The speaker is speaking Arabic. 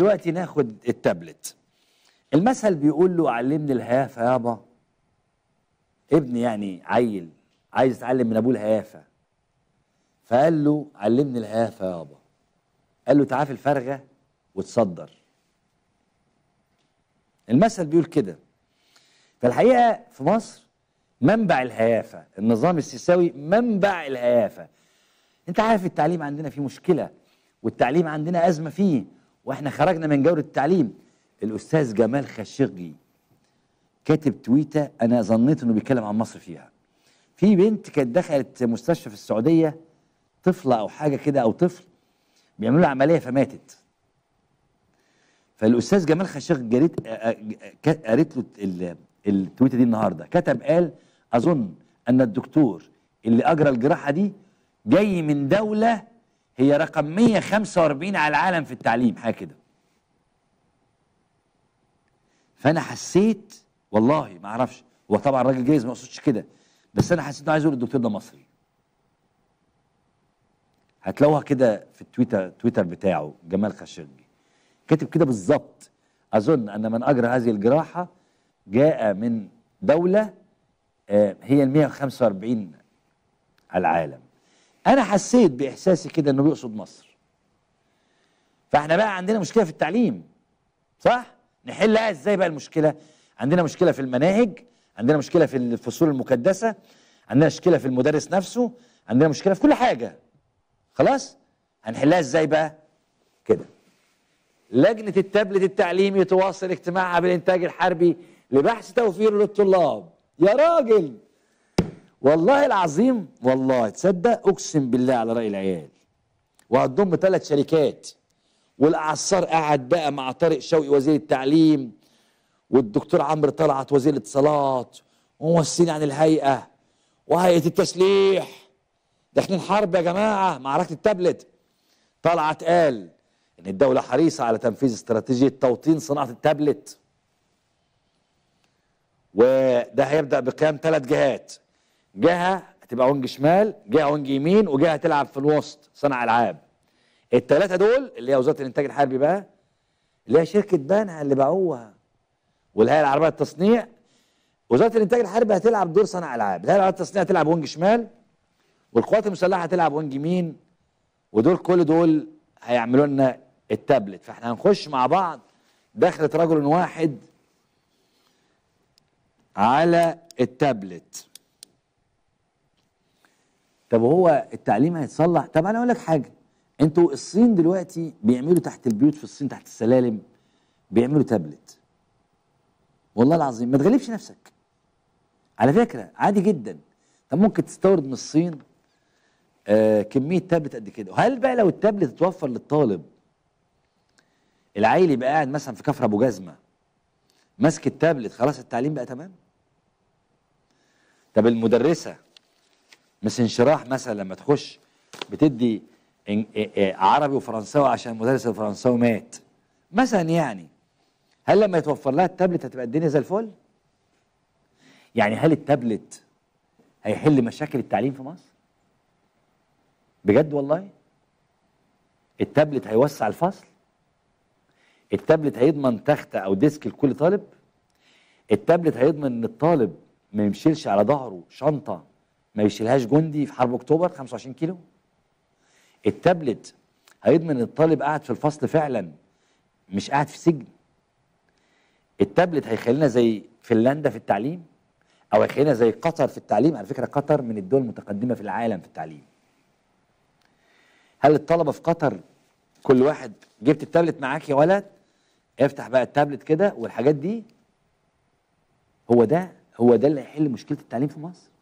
دلوقتي ناخد التابلت المثل بيقول له علمني الهيافه يابا ابني يعني عيل عايز يتعلم من ابوه الهيافه فقال له علمني الهيافه يابا قال له تعافي الفرغه وتصدر المثل بيقول كده فالحقيقه في مصر منبع الهيافه النظام السيساوي منبع الهيافه انت عارف التعليم عندنا فيه مشكله والتعليم عندنا ازمه فيه واحنا خرجنا من جوله التعليم الاستاذ جمال خاشقجي كاتب تويته انا ظنيت انه بيتكلم عن مصر فيها في بنت كانت دخلت مستشفى في السعوديه طفله او حاجه كده او طفل بيعملوا لها عمليه فماتت فالاستاذ جمال خاشق جريت آه، آه، آه، قريت له التويته دي النهارده كتب قال اظن ان الدكتور اللي اجرى الجراحه دي جاي من دوله هي رقم 145 على العالم في التعليم حاجه كده فانا حسيت والله ما اعرفش هو طبعا الراجل جايز ما اقصدش كده بس انا حسيت انه عايز يقول الدكتور ده مصري هتلاقوها كده في التويتر تويتر بتاعه جمال خاشقجي كاتب كده بالظبط اظن ان من اجرى هذه الجراحه جاء من دوله آه، هي ال 145 على العالم انا حسيت باحساسي كده انه بيقصد مصر فاحنا بقى عندنا مشكله في التعليم صح نحلها ازاي بقى المشكله عندنا مشكله في المناهج عندنا مشكله في الفصول المقدسه عندنا مشكله في المدرس نفسه عندنا مشكله في كل حاجه خلاص هنحلها ازاي بقى كده لجنه التابلت التعليمي تواصل اجتماعها بالانتاج الحربي لبحث توفير للطلاب يا راجل والله العظيم والله تصدق اقسم بالله على راي العيال وهتضم ثلاث شركات والاعصار قعد بقى مع طارق شوقي وزير التعليم والدكتور عمرو طلعت وزير الاتصالات وممثلين عن الهيئه وهيئه التسليح داخلين حرب يا جماعه معركه التابلت طلعت قال ان الدوله حريصه على تنفيذ استراتيجيه توطين صناعه التابلت وده هيبدا بقيام ثلاث جهات جهه هتبقى وينج شمال جهه وينج يمين وجهه هتلعب في الوسط صانع العاب الثلاثه دول اللي هي وزاره الانتاج الحربي بقى اللي هي شركه بانها اللي باعوها والهيئه العربيه للتصنيع وزاره الانتاج الحربي هتلعب دور صانع العاب الهيئه العربيه للتصنيع هتلعب وينج شمال والقوات المسلحه هتلعب وينج يمين ودول كل دول هيعملوا لنا التابلت فاحنا هنخش مع بعض دخلت رجل واحد على التابلت طب هو التعليم هيتصلح طب انا اقول لك حاجه انتوا الصين دلوقتي بيعملوا تحت البيوت في الصين تحت السلالم بيعملوا تابلت والله العظيم ما تغلبش نفسك على فكره عادي جدا طب ممكن تستورد من الصين آه كميه تابلت قد كده وهل بقى لو التابلت اتوفر للطالب العيل يبقى قاعد مثلا في كفر ابو جزمه ماسك التابلت خلاص التعليم بقى تمام طب المدرسه مثل انشراح مثلا لما تخش بتدي عربي وفرنساوي عشان المدرس الفرنساوي مات مثلا يعني هل لما يتوفر لها التابلت هتبقى الدنيا زي الفل؟ يعني هل التابلت هيحل مشاكل التعليم في مصر؟ بجد والله؟ التابلت هيوسع الفصل؟ التابلت هيضمن تخته او ديسك لكل طالب؟ التابلت هيضمن ان الطالب ما يمشيلش على ظهره شنطه ما يشيلهاش جندي في حرب اكتوبر 25 كيلو التابلت هيضمن الطالب قاعد في الفصل فعلا مش قاعد في سجن التابلت هيخلينا زي فنلندا في التعليم او هيخلينا زي قطر في التعليم على فكره قطر من الدول المتقدمه في العالم في التعليم هل الطلبه في قطر كل واحد جبت التابلت معاك يا ولد افتح بقى التابلت كده والحاجات دي هو ده هو ده اللي هيحل مشكله التعليم في مصر